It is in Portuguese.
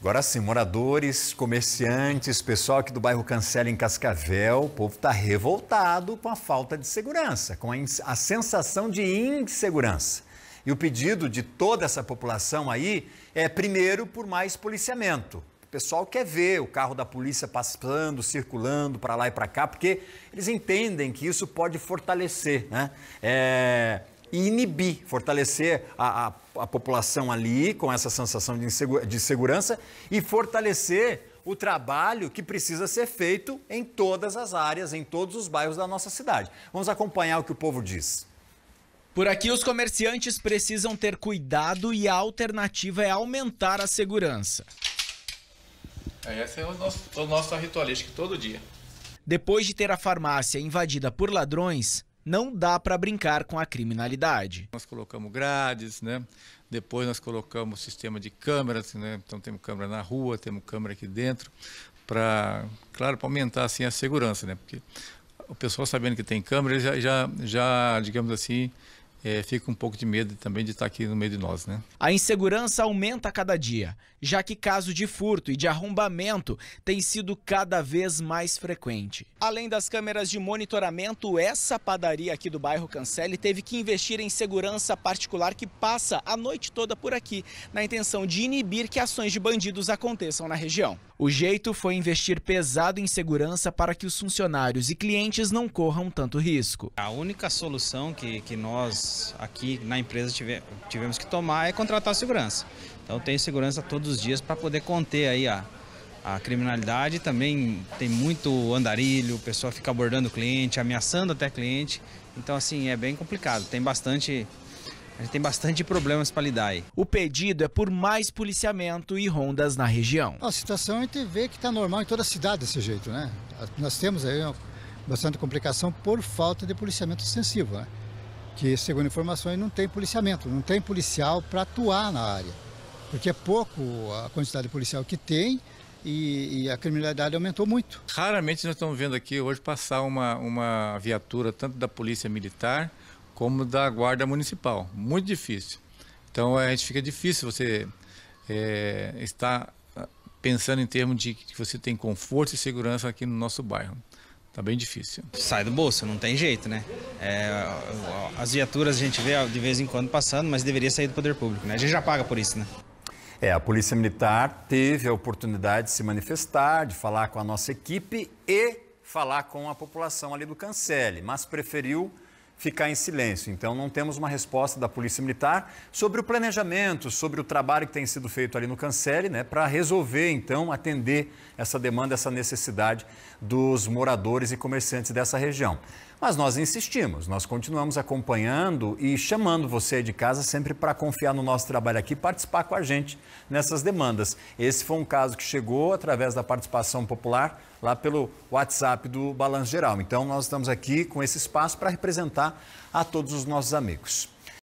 Agora sim, moradores, comerciantes, pessoal aqui do bairro Cancela em Cascavel, o povo está revoltado com a falta de segurança, com a, a sensação de insegurança. E o pedido de toda essa população aí é, primeiro, por mais policiamento. O pessoal quer ver o carro da polícia passando, circulando para lá e para cá, porque eles entendem que isso pode fortalecer, né? É e inibir, fortalecer a, a, a população ali com essa sensação de, de segurança e fortalecer o trabalho que precisa ser feito em todas as áreas, em todos os bairros da nossa cidade. Vamos acompanhar o que o povo diz. Por aqui, os comerciantes precisam ter cuidado e a alternativa é aumentar a segurança. É, essa é o nosso a nossa todo dia. Depois de ter a farmácia invadida por ladrões, não dá para brincar com a criminalidade. Nós colocamos grades, né? Depois nós colocamos sistema de câmeras, né? Então temos câmera na rua, temos câmera aqui dentro, para, claro, para aumentar assim a segurança, né? Porque o pessoal sabendo que tem câmera, já, já, já digamos assim, é, fica um pouco de medo também de estar aqui no meio de nós, né? A insegurança aumenta a cada dia, já que casos de furto e de arrombamento têm sido cada vez mais frequente. Além das câmeras de monitoramento, essa padaria aqui do bairro Cancelli teve que investir em segurança particular que passa a noite toda por aqui, na intenção de inibir que ações de bandidos aconteçam na região. O jeito foi investir pesado em segurança para que os funcionários e clientes não corram tanto risco. A única solução que, que nós aqui na empresa tive, tivemos que tomar é contratar segurança. Então tem segurança todos os dias para poder conter aí a, a criminalidade também tem muito andarilho, o pessoal fica abordando o cliente, ameaçando até cliente. Então, assim, é bem complicado. Tem bastante a gente tem bastante problemas para lidar aí. O pedido é por mais policiamento e rondas na região. A situação a gente vê que está normal em toda a cidade desse jeito, né? Nós temos aí bastante complicação por falta de policiamento extensivo, né? Que, segundo informações, não tem policiamento, não tem policial para atuar na área. Porque é pouco a quantidade de policial que tem e, e, a criminalidade aumentou muito. Raramente nós estamos vendo aqui hoje passar uma, uma viatura tanto da Polícia Militar como da guarda municipal. Muito difícil. Então a gente fica difícil você é, estar ah, pensando em termos de que você tem conforto e segurança aqui no nosso bairro. Tá bem difícil. Sai do bolso, não tem jeito, né? É, as viaturas a gente vê de vez em quando passando, mas deveria sair do poder público, né? A gente já paga por isso, né? É, a Polícia Militar teve a oportunidade de se manifestar, de falar com a nossa equipe e falar com a população ali do Cancele, mas preferiu ficar em silêncio. Então, não temos uma resposta da Polícia Militar sobre o planejamento, sobre o trabalho que tem sido feito ali no Cancele, né, para resolver, então, atender essa demanda, essa necessidade dos moradores e comerciantes dessa região. Mas nós insistimos, nós continuamos acompanhando e chamando você de casa sempre para confiar no nosso trabalho aqui e participar com a gente nessas demandas. Esse foi um caso que chegou através da participação popular lá pelo WhatsApp do Balanço Geral. Então, nós estamos aqui com esse espaço para representar a todos os nossos amigos.